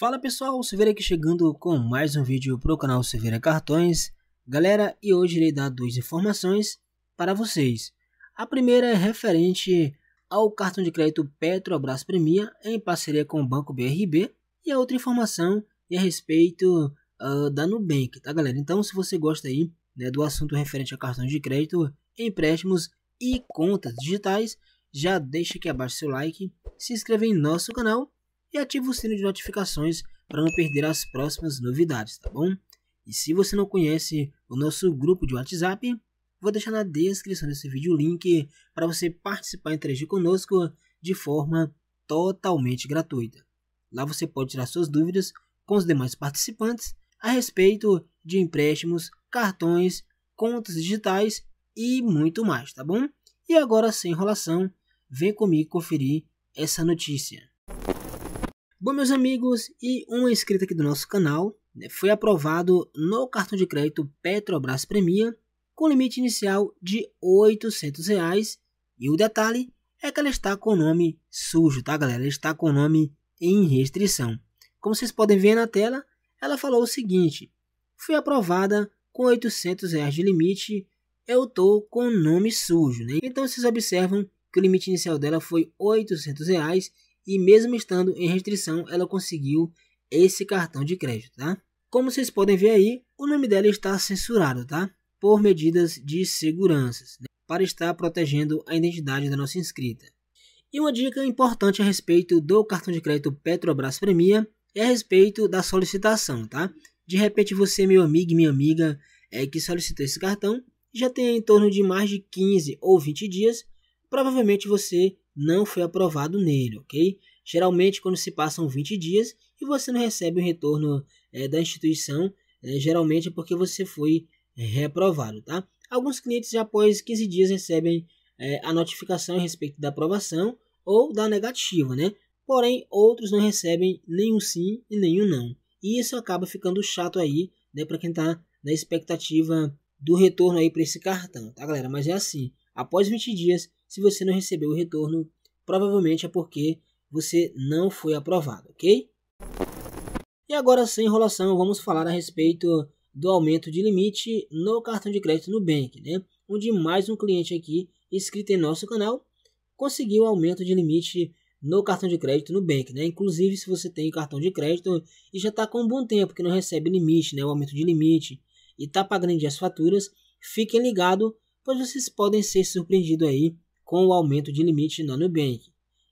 Fala pessoal, Silveira aqui chegando com mais um vídeo para o canal Silveira Cartões. Galera, e hoje irei dar duas informações para vocês. A primeira é referente ao cartão de crédito Petrobras Premia em parceria com o Banco BRB e a outra informação é a respeito uh, da Nubank, tá galera? Então se você gosta aí né, do assunto referente a cartões de crédito, empréstimos e contas digitais, já deixa aqui abaixo seu like, se inscreva em nosso canal e ative o sino de notificações para não perder as próximas novidades, tá bom? E se você não conhece o nosso grupo de WhatsApp, vou deixar na descrição desse vídeo o link para você participar e interagir conosco de forma totalmente gratuita. Lá você pode tirar suas dúvidas com os demais participantes a respeito de empréstimos, cartões, contas digitais e muito mais, tá bom? E agora, sem enrolação, vem comigo conferir essa notícia. Bom, meus amigos, e uma inscrito aqui do nosso canal né, foi aprovado no cartão de crédito Petrobras Premia com limite inicial de R$ 800 reais, e o detalhe é que ela está com o nome sujo, tá galera? Ela está com o nome em restrição. Como vocês podem ver na tela, ela falou o seguinte: fui aprovada com 800 reais de limite, eu tô com nome sujo, né? Então vocês observam que o limite inicial dela foi 800 reais e mesmo estando em restrição, ela conseguiu esse cartão de crédito, tá? Como vocês podem ver aí, o nome dela está censurado, tá? Por medidas de segurança, né? para estar protegendo a identidade da nossa inscrita. E uma dica importante a respeito do cartão de crédito Petrobras Premia é a respeito da solicitação, tá? De repente você, meu amigo e minha amiga, é que solicitou esse cartão, já tem em torno de mais de 15 ou 20 dias, provavelmente você não foi aprovado nele, ok? Geralmente, quando se passam 20 dias e você não recebe o retorno é, da instituição, é, geralmente é porque você foi eh, reprovado, tá? Alguns clientes já após 15 dias recebem é, a notificação a respeito da aprovação ou da negativa, né? Porém, outros não recebem nenhum sim e nenhum não. E isso acaba ficando chato aí, né, para quem tá na expectativa do retorno aí para esse cartão, tá, galera? Mas é assim, após 20 dias se você não recebeu o retorno, provavelmente é porque você não foi aprovado, ok? E agora, sem enrolação, vamos falar a respeito do aumento de limite no cartão de crédito Nubank, né? Onde mais um cliente aqui, inscrito em nosso canal, conseguiu aumento de limite no cartão de crédito Nubank, né? Inclusive, se você tem cartão de crédito e já está com um bom tempo que não recebe limite, né? O aumento de limite e está pagando as faturas, fiquem ligados, pois vocês podem ser surpreendidos aí com o aumento de limite na Nubank.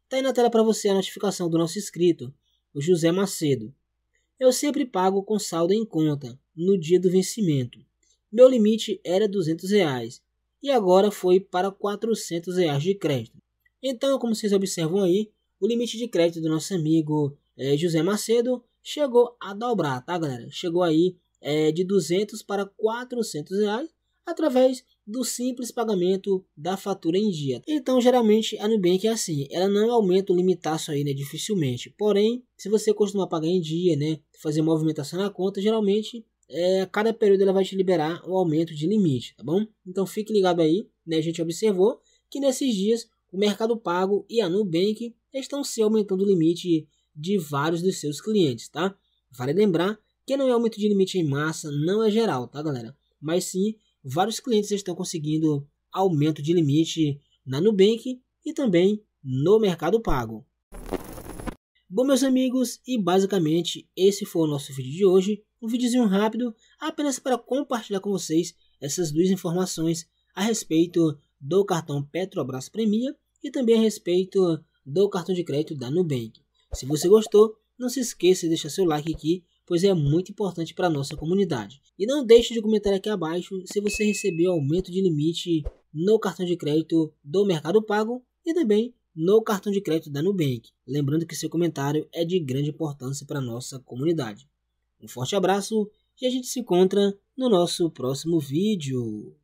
Está aí na tela para você a notificação do nosso inscrito, o José Macedo. Eu sempre pago com saldo em conta, no dia do vencimento. Meu limite era R$ 200 reais, e agora foi para R$ 400 reais de crédito. Então, como vocês observam aí, o limite de crédito do nosso amigo é, José Macedo chegou a dobrar, tá galera? Chegou aí é, de 200 para 400 reais através do simples pagamento da fatura em dia. Então, geralmente, a Nubank é assim, ela não aumenta o limitaço aí, né, dificilmente. Porém, se você costuma pagar em dia, né, fazer movimentação na conta, geralmente é, cada período ela vai te liberar um aumento de limite, tá bom? Então fique ligado aí, né? A gente observou que nesses dias o Mercado Pago e a Nubank estão se aumentando o limite de vários dos seus clientes, tá? Vale lembrar que não é aumento de limite em massa, não é geral, tá, galera? Mas sim vários clientes estão conseguindo aumento de limite na Nubank e também no Mercado Pago. Bom, meus amigos, e basicamente esse foi o nosso vídeo de hoje, um videozinho rápido, apenas para compartilhar com vocês essas duas informações a respeito do cartão Petrobras Premia e também a respeito do cartão de crédito da Nubank. Se você gostou, não se esqueça de deixar seu like aqui pois é muito importante para a nossa comunidade. E não deixe de comentar aqui abaixo se você recebeu aumento de limite no cartão de crédito do Mercado Pago e também no cartão de crédito da Nubank. Lembrando que seu comentário é de grande importância para a nossa comunidade. Um forte abraço e a gente se encontra no nosso próximo vídeo.